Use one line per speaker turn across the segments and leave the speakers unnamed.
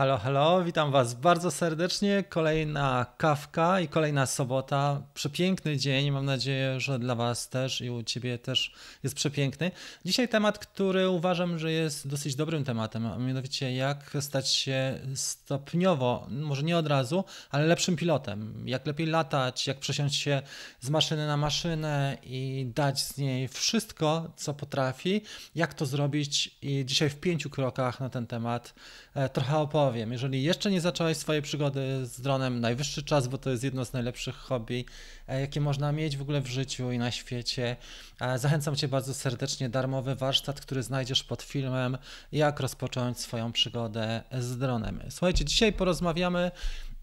Halo, halo, witam Was bardzo serdecznie. Kolejna kawka i kolejna sobota. Przepiękny dzień, mam nadzieję, że dla Was też i u Ciebie też jest przepiękny. Dzisiaj temat, który uważam, że jest dosyć dobrym tematem, a mianowicie jak stać się stopniowo, może nie od razu, ale lepszym pilotem. Jak lepiej latać, jak przesiąść się z maszyny na maszynę i dać z niej wszystko, co potrafi. Jak to zrobić i dzisiaj w pięciu krokach na ten temat e, trochę opowiem powiem, jeżeli jeszcze nie zacząłeś swojej przygody z dronem, najwyższy czas, bo to jest jedno z najlepszych hobby, e, jakie można mieć w ogóle w życiu i na świecie. E, zachęcam Cię bardzo serdecznie, darmowy warsztat, który znajdziesz pod filmem, jak rozpocząć swoją przygodę z dronem. Słuchajcie, dzisiaj porozmawiamy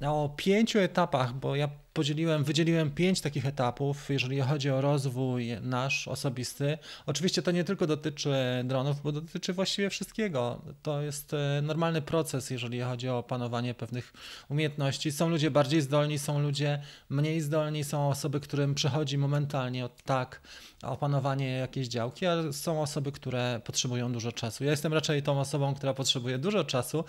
o pięciu etapach, bo ja podzieliłem, wydzieliłem pięć takich etapów, jeżeli chodzi o rozwój nasz osobisty. Oczywiście to nie tylko dotyczy dronów, bo dotyczy właściwie wszystkiego. To jest e, normalny proces, jeżeli chodzi o opanowanie pewnych umiejętności. Są ludzie bardziej zdolni, są ludzie mniej zdolni, są osoby, którym przychodzi momentalnie od tak opanowanie jakiejś działki, a są osoby, które potrzebują dużo czasu. Ja jestem raczej tą osobą, która potrzebuje dużo czasu,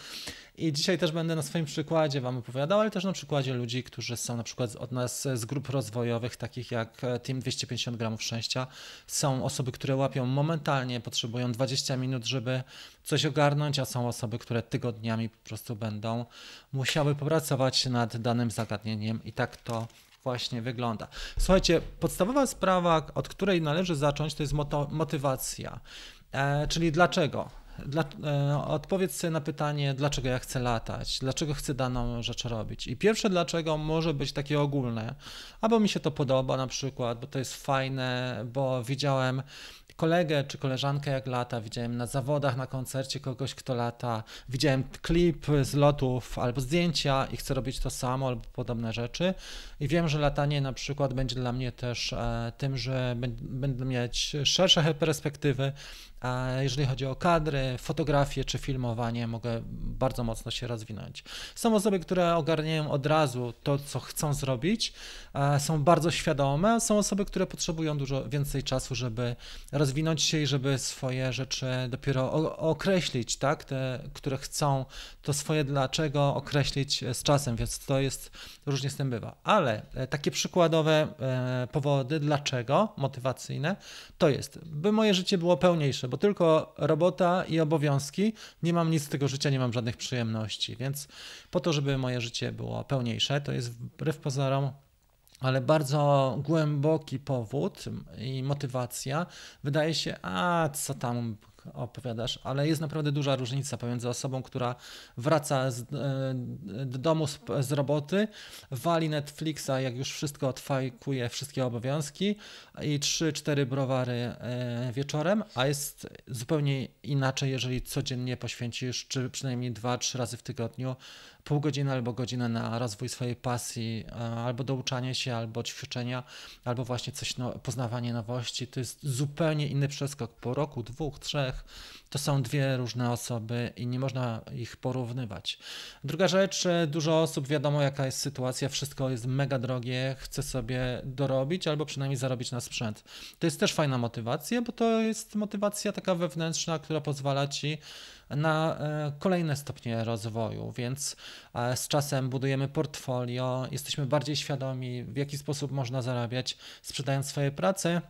i dzisiaj też będę na swoim przykładzie Wam opowiadał, ale też na przykładzie ludzi, którzy są na przykład od nas z grup rozwojowych, takich jak e, Team 250 gramów szczęścia. Są osoby, które łapią momentalnie, potrzebują 20 minut, żeby coś ogarnąć, a są osoby, które tygodniami po prostu będą musiały popracować nad danym zagadnieniem i tak to właśnie wygląda. Słuchajcie, podstawowa sprawa, od której należy zacząć, to jest moto- motywacja. E, czyli dlaczego? Dla, e, odpowiedz sobie na pytanie, dlaczego ja chcę latać, dlaczego chcę daną rzecz robić. I pierwsze dlaczego może być takie ogólne, albo mi się to podoba na przykład, bo to jest fajne, bo widziałem kolegę czy koleżankę jak lata, widziałem na zawodach, na koncercie kogoś, kto lata, widziałem klip z lotów albo zdjęcia i chcę robić to samo albo podobne rzeczy. I wiem, że latanie na przykład będzie dla mnie też e, tym, że będę mieć szersze perspektywy, a jeżeli chodzi o kadry, fotografię czy filmowanie, mogę bardzo mocno się rozwinąć. Są osoby, które ogarniają od razu to, co chcą zrobić, są bardzo świadome, są osoby, które potrzebują dużo więcej czasu, żeby rozwinąć się i żeby swoje rzeczy dopiero określić, tak? Te, które chcą, to swoje dlaczego określić e, z czasem, więc to jest różnie z tym bywa. Ale e, takie przykładowe e, powody, dlaczego motywacyjne, to jest, by moje życie było pełniejsze bo tylko robota i obowiązki, nie mam nic z tego życia, nie mam żadnych przyjemności, więc po to, żeby moje życie było pełniejsze, to jest wbrew pozorom ale bardzo głęboki powód i motywacja. Wydaje się, a co tam opowiadasz, ale jest naprawdę duża różnica pomiędzy osobą, która wraca z, e, do domu z, z, roboty, wali Netflixa, jak już wszystko odfajkuje, wszystkie obowiązki i 3-4 browary e, wieczorem, a jest zupełnie inaczej, jeżeli codziennie poświęcisz, czy przynajmniej 2-3 razy w tygodniu pół godziny albo godzinę na rozwój swojej pasji, e, albo douczanie się, albo ćwiczenia, albo właśnie coś, no, poznawanie nowości. To jest zupełnie inny przeskok po roku, dwóch, trzech to są dwie różne osoby i nie można ich porównywać. Druga rzecz, dużo osób wiadomo, jaka jest sytuacja, wszystko jest mega drogie, chce sobie dorobić albo przynajmniej zarobić na sprzęt. To jest też fajna motywacja, bo to jest motywacja taka wewnętrzna, która pozwala ci na e, kolejne stopnie rozwoju, więc e, z czasem budujemy portfolio, jesteśmy bardziej świadomi, w jaki sposób można zarabiać, sprzedając swoje prace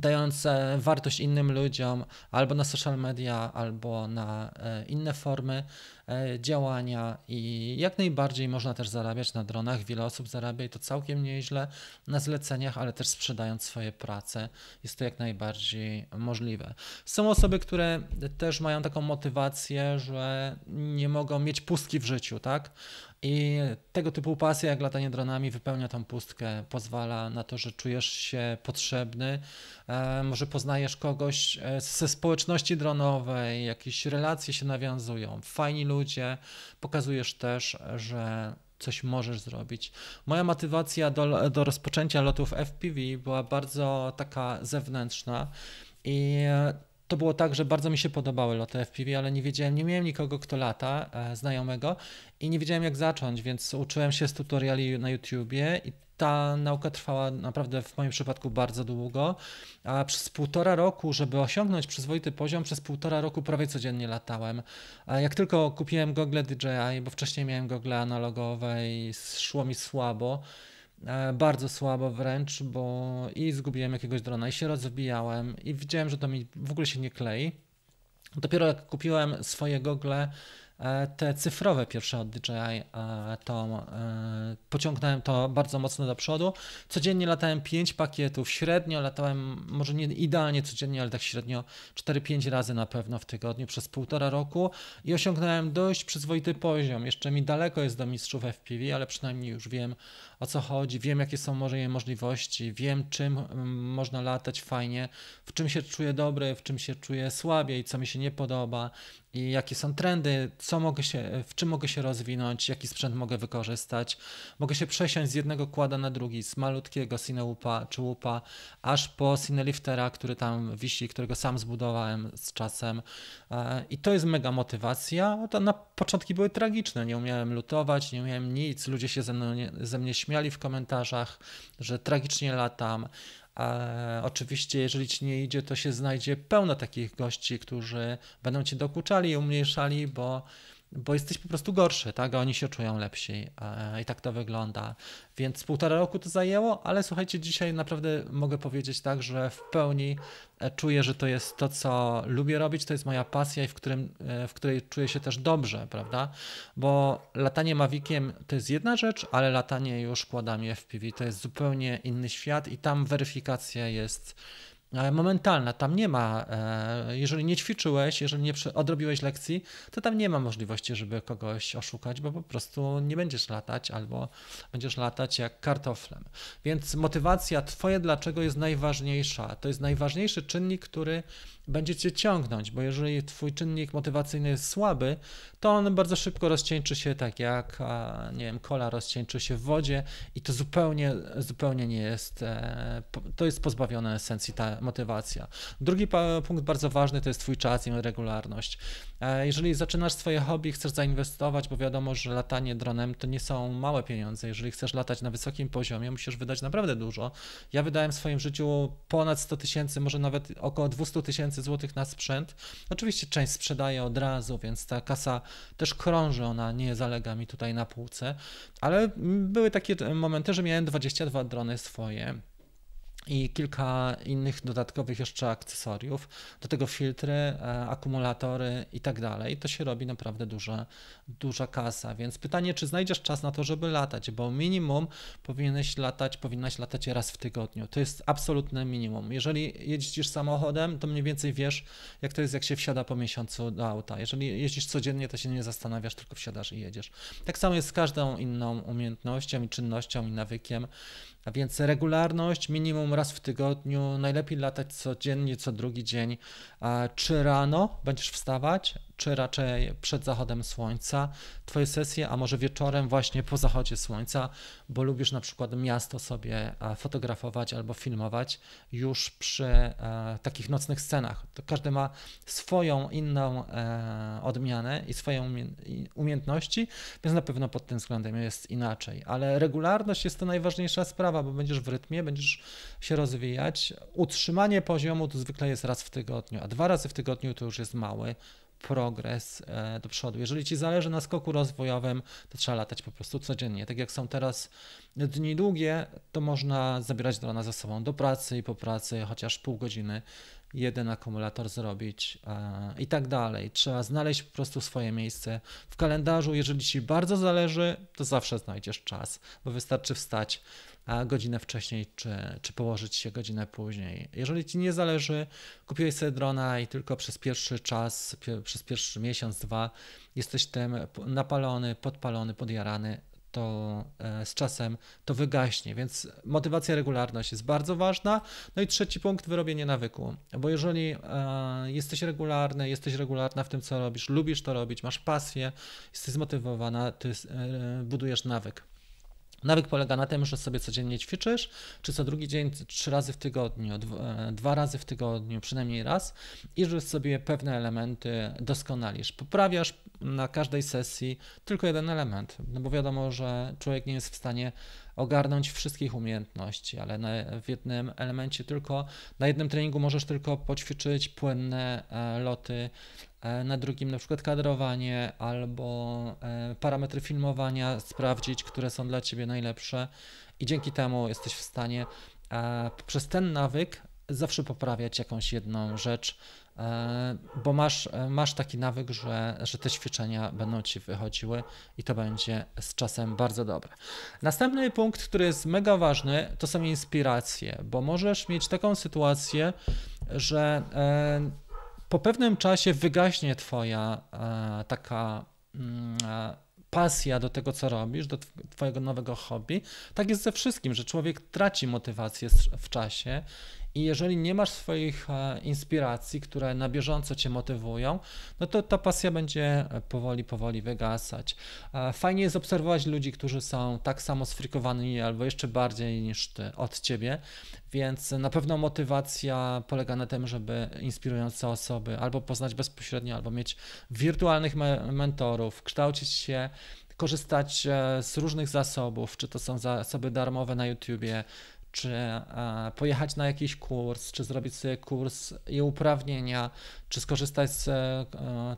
dając wartość innym ludziom albo na social media, albo na e, inne formy, E, działania i jak najbardziej można też zarabiać na dronach. Wiele osób zarabia i to całkiem nieźle na zleceniach, ale też sprzedając swoje prace. Jest to jak najbardziej możliwe. Są osoby, które też mają taką motywację, że nie mogą mieć pustki w życiu, tak? I tego typu pasja, jak latanie dronami, wypełnia tą pustkę, pozwala na to, że czujesz się potrzebny. E, może poznajesz kogoś e, ze społeczności dronowej, jakieś relacje się nawiązują, fajni ludzie ludzie, pokazujesz też, że coś możesz zrobić. Moja motywacja do, do rozpoczęcia lotów FPV była bardzo taka zewnętrzna i to było tak, że bardzo mi się podobały loty FPV, ale nie wiedziałem, nie miałem nikogo, kto lata, e, znajomego i nie wiedziałem jak zacząć, więc uczyłem się z tutoriali na YouTubie i ta nauka trwała naprawdę w moim przypadku bardzo długo, a przez półtora roku, żeby osiągnąć przyzwoity poziom, przez półtora roku prawie codziennie latałem. A jak tylko kupiłem gogle DJI, bo wcześniej miałem gogle analogowe i szło mi słabo, E, bardzo słabo wręcz, bo i zgubiłem jakiegoś drona, i się rozwijałem, i widziałem, że to mi w ogóle się nie klei. Dopiero jak kupiłem swoje gogle, e, te cyfrowe pierwsze od DJI, e, to pociągnąłem to bardzo mocno do przodu. Codziennie latałem 5 pakietów, średnio latałem, może nie idealnie codziennie, ale tak średnio 4-5 razy na pewno w tygodniu przez półtora roku i osiągnąłem dość przyzwoity poziom. Jeszcze mi daleko jest do mistrzów FPV, ale przynajmniej już wiem, o co chodzi, wiem jakie są może jej możliwości, wiem czym mm, można latać fajnie, w czym się czuję dobry, w czym się czuję słabiej, co mi się nie podoba i jakie są trendy, co mogę się, w czym mogę się rozwinąć, jaki sprzęt mogę wykorzystać. Mogę się przesiąść z jednego kłada na drugi, z malutkiego Cineupa czy Łupa, aż po Cineliftera, który tam wisi, którego sam zbudowałem z czasem. E, I to jest mega motywacja. To na początki były tragiczne, nie umiałem lutować, nie umiałem nic, ludzie się ze, mną, ze mnie śmiali w komentarzach, że tragicznie latam. E, oczywiście, jeżeli ci nie idzie, to się znajdzie pełno takich gości, którzy będą cię dokuczali i umniejszali, bo bo jesteś po prostu gorszy, tak? A oni się czują lepsi i tak to wygląda. Więc półtora roku to zajęło, ale słuchajcie, dzisiaj naprawdę mogę powiedzieć tak, że w pełni e, czuję, że to jest to, co lubię robić, to jest moja pasja i w, którym, e, w której czuję się też dobrze, prawda? Bo latanie mawikiem to jest jedna rzecz, ale latanie już kładami FPV to jest zupełnie inny świat i tam weryfikacja jest E, momentalna. Tam nie ma, e, jeżeli nie ćwiczyłeś, jeżeli nie odrobiłeś lekcji, to tam nie ma możliwości, żeby kogoś oszukać, bo po prostu nie będziesz latać albo będziesz latać jak kartoflem. Więc motywacja Twoje dlaczego jest najważniejsza. To jest najważniejszy czynnik, który będzie cię ciągnąć, bo jeżeli twój czynnik motywacyjny jest słaby, to on bardzo szybko rozcieńczy się tak jak, nie wiem, kola rozcieńczy się w wodzie i to zupełnie, zupełnie nie jest, e, to jest pozbawione esencji ta motywacja. Drugi punkt bardzo ważny to jest twój czas i regularność. E, jeżeli zaczynasz swoje hobby, chcesz zainwestować, bo wiadomo, że latanie dronem to nie są małe pieniądze. Jeżeli chcesz latać na wysokim poziomie, musisz wydać naprawdę dużo. Ja wydałem w swoim życiu ponad 100 tysięcy, może nawet około 200 tysięcy tysięcy złotych na sprzęt. Oczywiście część sprzedaję od razu, więc ta kasa też krąży, ona nie zalega mi tutaj na półce, ale były takie momenty, że miałem 22 drony swoje i kilka innych dodatkowych jeszcze akcesoriów, do tego filtry, e, akumulatory i tak dalej. To się robi naprawdę duża, duża kasa, więc pytanie, czy znajdziesz czas na to, żeby latać, bo minimum powinieneś latać, powinnaś latać raz w tygodniu. To jest absolutne minimum. Jeżeli jeździsz samochodem, to mniej więcej wiesz, jak to jest, jak się wsiada po miesiącu do auta. Jeżeli jeździsz codziennie, to się nie zastanawiasz, tylko wsiadasz i jedziesz. Tak samo jest z każdą inną umiejętnością i czynnością i nawykiem. A więc regularność, minimum raz w tygodniu, najlepiej latać codziennie, co drugi dzień. Czy rano będziesz wstawać? czy raczej przed zachodem słońca Twoje sesje, a może wieczorem właśnie po zachodzie słońca, bo lubisz na przykład miasto sobie e, fotografować albo filmować już przy e, takich nocnych scenach. To każdy ma swoją inną e, odmianę i swoje umiejętności, więc na pewno pod tym względem jest inaczej. Ale regularność jest to najważniejsza sprawa, bo będziesz w rytmie, będziesz się rozwijać. Utrzymanie poziomu to zwykle jest raz w tygodniu, a dwa razy w tygodniu to już jest mały progres e, do przodu. Jeżeli ci zależy na skoku rozwojowym, to trzeba latać po prostu codziennie. Tak jak są teraz dni długie, to można zabierać drona ze sobą do pracy i po pracy chociaż pół godziny jeden akumulator zrobić e, i tak dalej. Trzeba znaleźć po prostu swoje miejsce w kalendarzu. Jeżeli ci bardzo zależy, to zawsze znajdziesz czas, bo wystarczy wstać e, godzinę wcześniej, czy, czy położyć się godzinę później. Jeżeli ci nie zależy, kupiłeś sobie drona i tylko przez pierwszy czas, przez pierwszy miesiąc, dwa jesteś tym napalony, podpalony, podjarany, to e, z czasem to wygaśnie, więc motywacja, regularność jest bardzo ważna. No i trzeci punkt, wyrobienie nawyku, bo jeżeli e, jesteś regularny, jesteś regularna w tym, co robisz, lubisz to robić, masz pasję, jesteś zmotywowana, ty e, budujesz nawyk. Nawyk polega na tym, że sobie codziennie ćwiczysz, czy co drugi dzień, trzy razy w tygodniu, e, dwa razy w tygodniu, przynajmniej raz, i że sobie pewne elementy doskonalisz. Poprawiasz na każdej sesji tylko jeden element, no bo wiadomo, że człowiek nie jest w stanie ogarnąć wszystkich umiejętności, ale na, w jednym elemencie tylko, na jednym treningu możesz tylko poćwiczyć płynne e, loty E, na drugim na przykład kadrowanie albo e, parametry filmowania, sprawdzić, które są dla Ciebie najlepsze i dzięki temu jesteś w stanie e, przez ten nawyk zawsze poprawiać jakąś jedną rzecz, bo masz, masz taki nawyk, że, że te ćwiczenia będą ci wychodziły i to będzie z czasem bardzo dobre. Następny punkt, który jest mega ważny, to są inspiracje, bo możesz mieć taką sytuację, że po pewnym czasie wygaśnie Twoja e, taka mm, e, pasja do tego, co robisz, do Twojego nowego hobby. Tak jest ze wszystkim, że człowiek traci motywację w czasie i jeżeli nie masz swoich e, inspiracji, które na bieżąco cię motywują, no to ta pasja będzie e, powoli, powoli wygasać. E, fajnie jest obserwować ludzi, którzy są tak samo sfrikowani albo jeszcze bardziej niż ty, od ciebie, więc na pewno motywacja polega na tym, żeby inspirujące osoby albo poznać bezpośrednio, albo mieć wirtualnych me mentorów, kształcić się korzystać z różnych zasobów, czy to są zasoby darmowe na YouTubie, czy e, pojechać na jakiś kurs, czy zrobić sobie kurs i uprawnienia, czy skorzystać z e,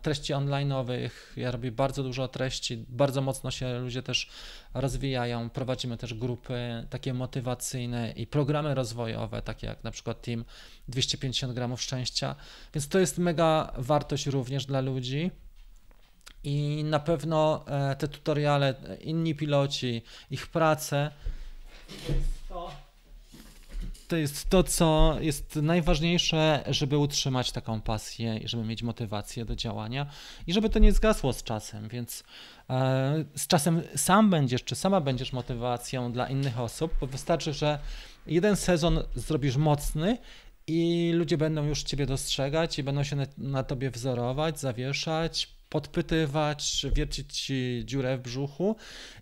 treści online'owych. Ja robię bardzo dużo treści, bardzo mocno się ludzie też rozwijają. Prowadzimy też grupy takie motywacyjne i programy rozwojowe, takie jak na przykład Team 250 gramów szczęścia. Więc to jest mega wartość również dla ludzi. I na pewno e, te tutoriale, inni piloci, ich prace to jest to, to jest to, co jest najważniejsze, żeby utrzymać taką pasję i żeby mieć motywację do działania i żeby to nie zgasło z czasem, więc e, z czasem sam będziesz, czy sama będziesz motywacją dla innych osób, bo wystarczy, że jeden sezon zrobisz mocny i ludzie będą już ciebie dostrzegać i będą się na, na tobie wzorować, zawieszać, podpytywać, wiercić ci dziurę w brzuchu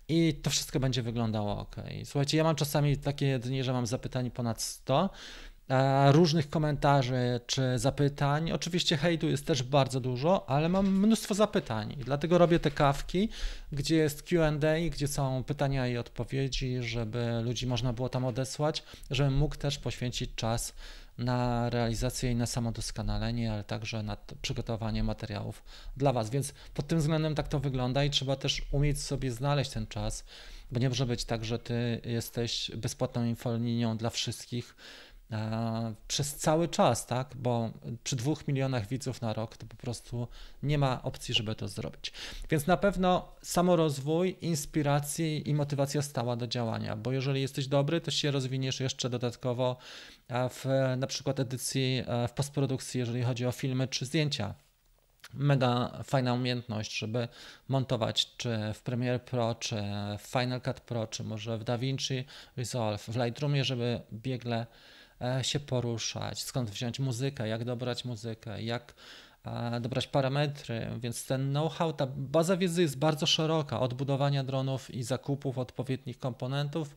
i to wszystko będzie wyglądało ok. Słuchajcie, ja mam czasami takie dni, że mam zapytań ponad 100 e, różnych komentarzy czy zapytań. Oczywiście hejtu jest też bardzo dużo, ale mam mnóstwo zapytań. Dlatego robię te kawki, gdzie jest QA, gdzie są pytania i odpowiedzi, żeby ludzi można było tam odesłać, żebym mógł też poświęcić czas na realizację i na samodoskonalenie, ale także na przygotowanie materiałów dla Was. Więc pod tym względem tak to wygląda i trzeba też umieć sobie znaleźć ten czas, bo nie może być tak, że Ty jesteś bezpłatną infolinią dla wszystkich E, przez cały czas, tak? Bo przy dwóch milionach widzów na rok to po prostu nie ma opcji, żeby to zrobić. Więc na pewno samorozwój, inspiracji i motywacja stała do działania, bo jeżeli jesteś dobry, to się rozwiniesz jeszcze dodatkowo e, w na przykład edycji, e, w postprodukcji, jeżeli chodzi o filmy czy zdjęcia mega fajna umiejętność, żeby montować czy w Premiere Pro, czy w Final Cut Pro, czy może w DaVinci Resolve, w Lightroomie, żeby biegle E, się poruszać, skąd wziąć muzykę, jak dobrać muzykę, jak e, dobrać parametry, więc ten know-how, ta baza wiedzy jest bardzo szeroka od budowania dronów i zakupów odpowiednich komponentów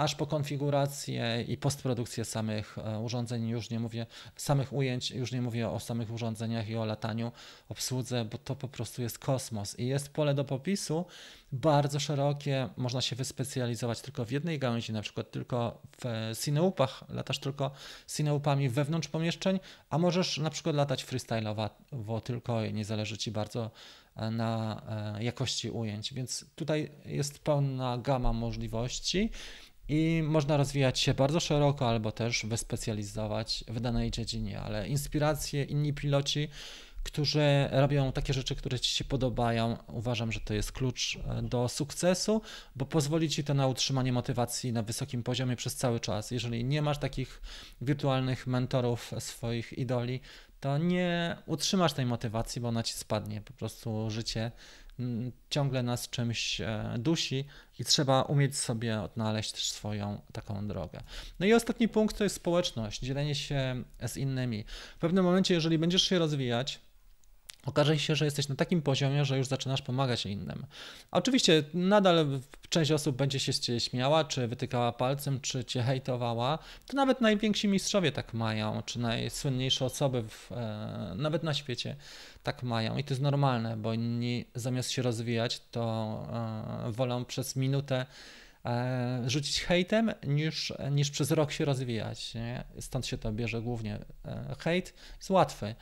aż po konfigurację i postprodukcję samych e, urządzeń, już nie mówię samych ujęć, już nie mówię o samych urządzeniach i o lataniu, obsłudze, bo to po prostu jest kosmos i jest pole do popisu bardzo szerokie, można się wyspecjalizować tylko w jednej gałęzi, na przykład tylko w cineupach, latasz tylko cineupami wewnątrz pomieszczeń, a możesz na przykład latać freestyle'owo tylko i nie zależy Ci bardzo e, na e, jakości ujęć, więc tutaj jest pełna gama możliwości i można rozwijać się bardzo szeroko albo też wyspecjalizować w danej dziedzinie, ale inspiracje, inni piloci, którzy robią takie rzeczy, które ci się podobają, uważam, że to jest klucz e, do sukcesu, bo pozwoli ci to na utrzymanie motywacji na wysokim poziomie przez cały czas. Jeżeli nie masz takich wirtualnych mentorów, swoich idoli, to nie utrzymasz tej motywacji, bo ona ci spadnie. Po prostu życie ciągle nas czymś e, dusi i trzeba umieć sobie odnaleźć też swoją taką drogę. No i ostatni punkt to jest społeczność, dzielenie się z innymi. W pewnym momencie, jeżeli będziesz się rozwijać, Okaże się, że jesteś na takim poziomie, że już zaczynasz pomagać innym. oczywiście nadal część osób będzie się z ciebie śmiała, czy wytykała palcem, czy cię hejtowała. To nawet najwięksi mistrzowie tak mają, czy najsłynniejsze osoby w, e, nawet na świecie tak mają. I to jest normalne, bo inni zamiast się rozwijać, to e, wolą przez minutę e, rzucić hejtem, niż, niż przez rok się rozwijać. Nie? Stąd się to bierze głównie. E, hejt jest łatwy.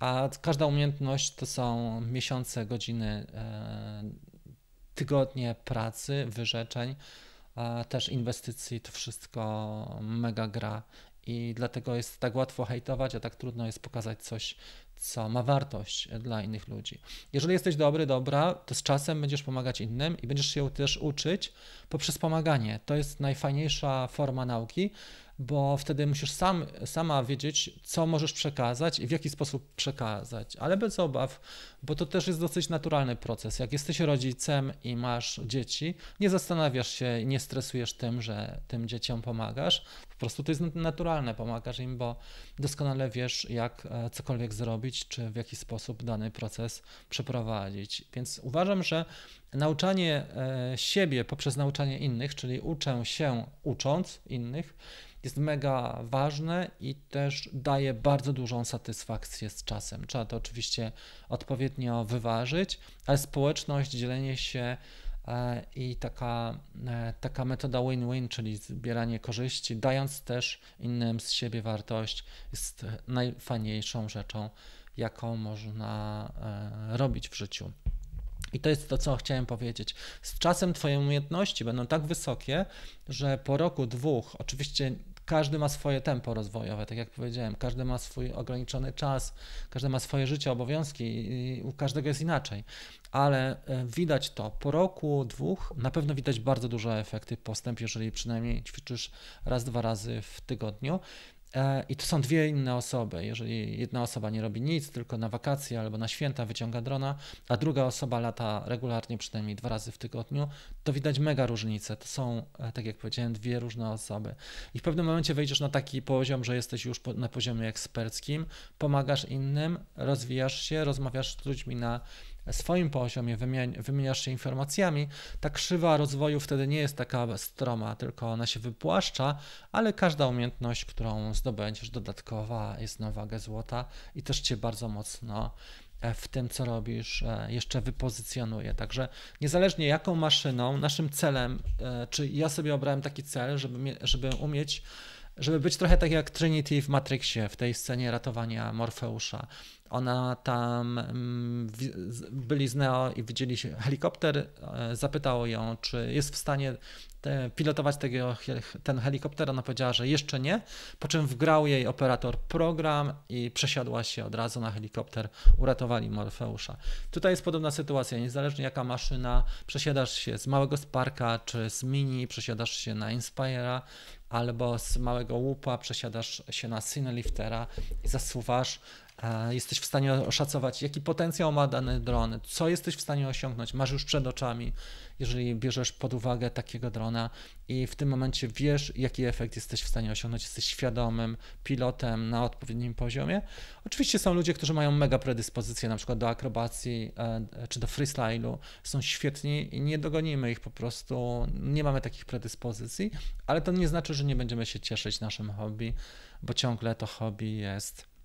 A każda umiejętność to są miesiące, godziny, e, tygodnie pracy, wyrzeczeń, też inwestycji. To wszystko mega gra i dlatego jest tak łatwo hejtować, a tak trudno jest pokazać coś, co ma wartość dla innych ludzi. Jeżeli jesteś dobry, dobra, to z czasem będziesz pomagać innym i będziesz się też uczyć poprzez pomaganie. To jest najfajniejsza forma nauki, bo wtedy musisz sam, sama wiedzieć, co możesz przekazać i w jaki sposób przekazać, ale bez obaw, bo to też jest dosyć naturalny proces. Jak jesteś rodzicem i masz dzieci, nie zastanawiasz się, nie stresujesz tym, że tym dzieciom pomagasz, po prostu to jest naturalne, pomagasz im, bo doskonale wiesz, jak e, cokolwiek zrobić, czy w jaki sposób dany proces przeprowadzić. Więc uważam, że nauczanie e, siebie poprzez nauczanie innych, czyli uczę się ucząc innych, jest mega ważne i też daje bardzo dużą satysfakcję z czasem. Trzeba to oczywiście odpowiednio wyważyć, ale społeczność, dzielenie się E, i taka, e, taka metoda win-win, czyli zbieranie korzyści, dając też innym z siebie wartość, jest najfajniejszą rzeczą, jaką można e, robić w życiu. I to jest to, co chciałem powiedzieć. Z czasem Twoje umiejętności będą tak wysokie, że po roku, dwóch, oczywiście każdy ma swoje tempo rozwojowe, tak jak powiedziałem, każdy ma swój ograniczony czas, każdy ma swoje życie, obowiązki i u każdego jest inaczej. Ale e, widać to po roku, dwóch, na pewno widać bardzo duże efekty, postęp, jeżeli przynajmniej ćwiczysz raz, dwa razy w tygodniu. E, I to są dwie inne osoby. Jeżeli jedna osoba nie robi nic, tylko na wakacje albo na święta wyciąga drona, a druga osoba lata regularnie, przynajmniej dwa razy w tygodniu, to widać mega różnice. To są, e, tak jak powiedziałem, dwie różne osoby. I w pewnym momencie wejdziesz na taki poziom, że jesteś już na poziomie eksperckim, pomagasz innym, rozwijasz się, rozmawiasz z ludźmi na swoim poziomie, wymieniasz się informacjami, ta krzywa rozwoju wtedy nie jest taka stroma, tylko ona się wypłaszcza, ale każda umiejętność, którą zdobędziesz dodatkowa jest na wagę złota i też cię bardzo mocno e, w tym, co robisz, e, jeszcze wypozycjonuje. Także niezależnie jaką maszyną, naszym celem, e, czy ja sobie obrałem taki cel, żeby, żeby umieć żeby być trochę tak jak Trinity w Matrixie, w tej scenie ratowania Morfeusza. Ona tam mm, byli z Neo i widzieli helikopter, e, zapytało ją, czy jest w stanie te, pilotować tego, ten helikopter. Ona powiedziała, że jeszcze nie, po czym wgrał jej operator program i przesiadła się od razu na helikopter. Uratowali Morfeusza. Tutaj jest podobna sytuacja, niezależnie jaka maszyna, przesiadasz się z małego Sparka czy z Mini, przesiadasz się na Inspira, albo z małego łupa przesiadasz się na liftera i zasuwasz E, jesteś w stanie oszacować, jaki potencjał ma dany dron, co jesteś w stanie osiągnąć, masz już przed oczami, jeżeli bierzesz pod uwagę takiego drona i w tym momencie wiesz, jaki efekt jesteś w stanie osiągnąć, jesteś świadomym pilotem na odpowiednim poziomie. Oczywiście są ludzie, którzy mają mega predyspozycje, na przykład do akrobacji e, czy do freestylu, są świetni i nie dogonimy ich po prostu, nie mamy takich predyspozycji, ale to nie znaczy, że nie będziemy się cieszyć naszym hobby, bo ciągle to hobby jest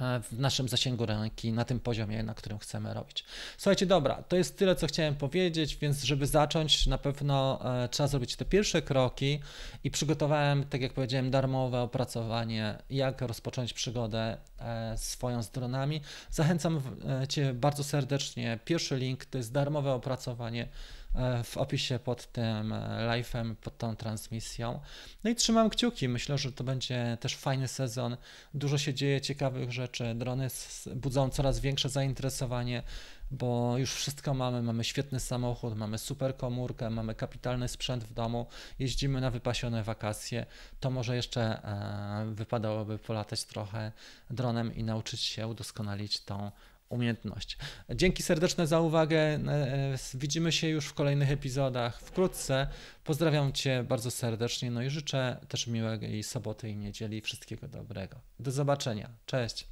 E, w naszym zasięgu ręki, na tym poziomie, na którym chcemy robić. Słuchajcie, dobra, to jest tyle, co chciałem powiedzieć, więc żeby zacząć, na pewno e, trzeba zrobić te pierwsze kroki i przygotowałem, tak jak powiedziałem, darmowe opracowanie, jak rozpocząć przygodę e, swoją z dronami. Zachęcam Cię bardzo serdecznie. Pierwszy link to jest darmowe opracowanie E, w opisie pod tym e, live'em, pod tą transmisją. No i trzymam kciuki. Myślę, że to będzie też fajny sezon. Dużo się dzieje ciekawych rzeczy. Drony budzą coraz większe zainteresowanie, bo już wszystko mamy. Mamy świetny samochód, mamy super komórkę, mamy kapitalny sprzęt w domu, jeździmy na wypasione wakacje. To może jeszcze e, wypadałoby polatać trochę dronem i nauczyć się udoskonalić tą umiejętność. Dzięki serdeczne za uwagę. E, e, widzimy się już w kolejnych epizodach wkrótce. Pozdrawiam Cię bardzo serdecznie, no i życzę też miłej soboty i niedzieli. Wszystkiego dobrego. Do zobaczenia. Cześć.